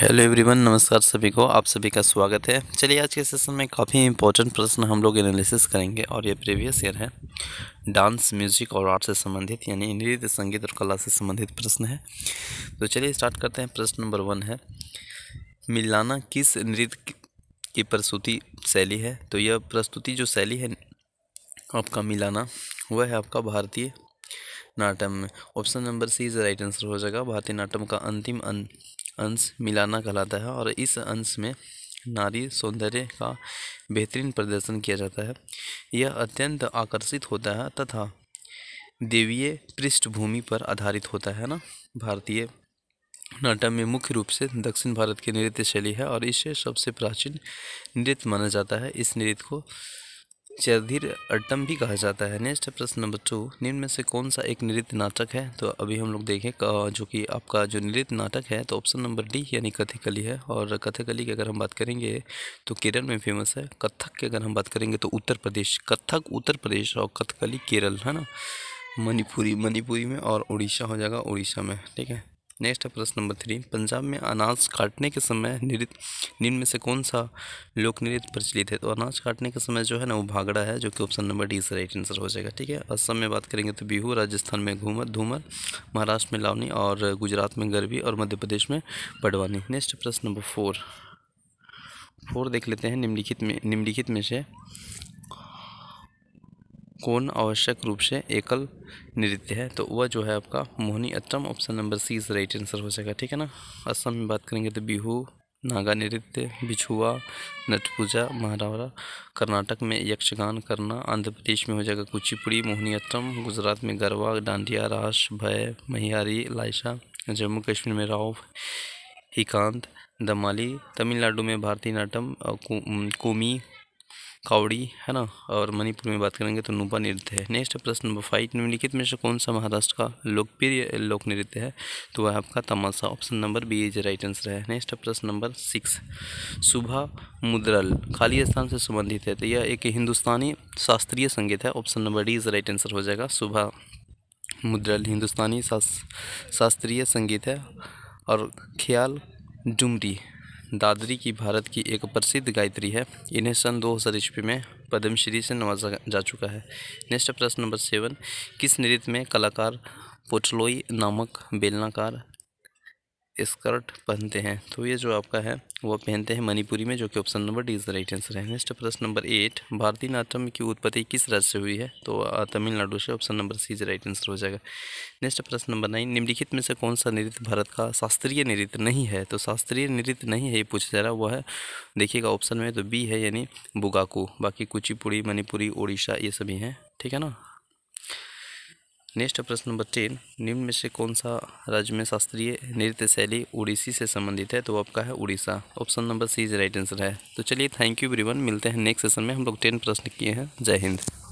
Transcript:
hello everyone नमस्कार सभी को आप सभी का स्वागत है चलिए आज के सेशन में काफ़ी इंपॉर्टेंट प्रश्न हम लोग एनालिसिस करेंगे और ये प्रीवियस ईयर है डांस म्यूजिक और आर्ट से संबंधित यानी नृत्य संगीत और कला से संबंधित प्रश्न है तो चलिए स्टार्ट करते हैं प्रश्न नंबर वन है मिलाना किस नृत्य की प्रस्तुति शैली है तो यह प्रस्तुति जो शैली है आपका मिलाना वह है आपका भारतीय नाटम में option number C is right answer हो जाएगा भारतीय नाटम का अंतिम अंत अंश मिलाना कहलाता है और इस अंश में नारी सौंदर्य का बेहतरीन प्रदर्शन किया जाता है यह अत्यंत आकर्षित होता है तथा देवीय पृष्ठभूमि पर आधारित होता है ना भारतीय नाटक में मुख्य रूप से दक्षिण भारत की नृत्य शैली है और इसे सबसे प्राचीन नृत्य माना जाता है इस नृत्य को चरधीर अट्टम भी कहा जाता है नेक्स्ट है प्रश्न नंबर टू निम्न में से कौन सा एक नृत्य नाटक है तो अभी हम लोग देखें जो कि आपका जो नृत्य नाटक है तो ऑप्शन नंबर डी यानी कथकली है और कथकली की अगर हम बात करेंगे तो केरल में फेमस है कथक की अगर हम बात करेंगे तो उत्तर प्रदेश कथक उत्तर प्रदेश और कथकली केरल है ना मणिपुरी मणिपुरी में और उड़ीसा हो जाएगा उड़ीसा में ठीक है नेक्स्ट है प्रश्न नंबर थ्री पंजाब में अनाज काटने के समय नृत्य निम्न में से कौन सा लोक नृत्य प्रचलित है तो अनाज काटने के समय जो है ना वो भागड़ा है जो कि ऑप्शन नंबर डी से राइट आंसर हो जाएगा ठीक है असम में बात करेंगे तो बिहू राजस्थान में घूमर धूमर महाराष्ट्र में लावनी और गुजरात में गरबी और मध्य प्रदेश में पडवानी नेक्स्ट प्रश्न नंबर फोर फोर देख लेते हैं निम्नलिखित में निम्नलिखित में से कौन आवश्यक रूप से एकल नृत्य है तो वह जो है आपका Mohiniyattam option number C is right answer हो जाएगा ठीक है ना असम में बात करेंगे तो बिहू नागा नृत्य बिछुआ नट पूजा महारावरा कर्नाटक में यक्षगान करना आंध्र प्रदेश में हो जाएगा कुचिपुड़ी मोहनीअट्टम गुजरात में गरबा डांडिया रास भय महियारी लाइसा जम्मू कश्मीर में राव हिकांत दमाली तमिलनाडु में भारतीय नाटम कौमी कु, कावड़ी है ना और मणिपुर में बात करेंगे तो नूपा नृत्य है नेक्स्ट प्रश्न नंबर फाइव निम्नलिखित में से कौन सा महाराष्ट्र का लोकप्रिय लोक नृत्य है तो वह आपका Tamasha option number B is right answer है नेक्स्ट प्रश्न नंबर सिक्स सुबह मुद्रल खाली स्थान से संबंधित है तो यह एक हिंदुस्तानी शास्त्रीय संगीत है option number D is right answer हो जाएगा सुबह मुद्रल हिंदुस्तानी शास्त्रीय संगीत है और ख्याल डुमरी दादरी की भारत की एक प्रसिद्ध गायत्री है इन्हें सन दो हज़ार ईस्वी में पद्मश्री से नवाजा जा चुका है नेक्स्ट प्रश्न नंबर सेवन किस नृत्य में कलाकार पोटलोई नामक बेलनाकार स्कर्ट पहनते हैं तो ये जो आपका है वो पहनते हैं मणिपुरी में जो कि option number D is the right answer है नेक्स्ट प्रश्न नंबर एट भारतीय नाट्यम की उत्पत्ति किस राज्य से हुई है तो तमिलनाडु से option number C is right answer हो जाएगा नेक्स्ट प्रश्न नंबर नाइन निम्नलिखित में से कौन सा नृत्य भारत का शास्त्रीय नृत्य नहीं है तो शास्त्रीय नृत्य नहीं है ये पूछा जा रहा है वो है देखिएगा ऑप्शन में तो बी है यानी बुगाकू बाकी कुचिपुड़ी मणिपुरी उड़ीसा ये सभी हैं ठीक है ना नेक्स्ट प्रश्न नंबर टेन निम्न में से कौन सा राज्य में शास्त्रीय नृत्य शैली उड़ीसी से संबंधित है तो आपका है Orissa option number C is right answer है तो चलिए थैंक यू एवरीवन मिलते हैं नेक्स्ट सेशन में हम लोग टेन प्रश्न किए हैं जय हिंद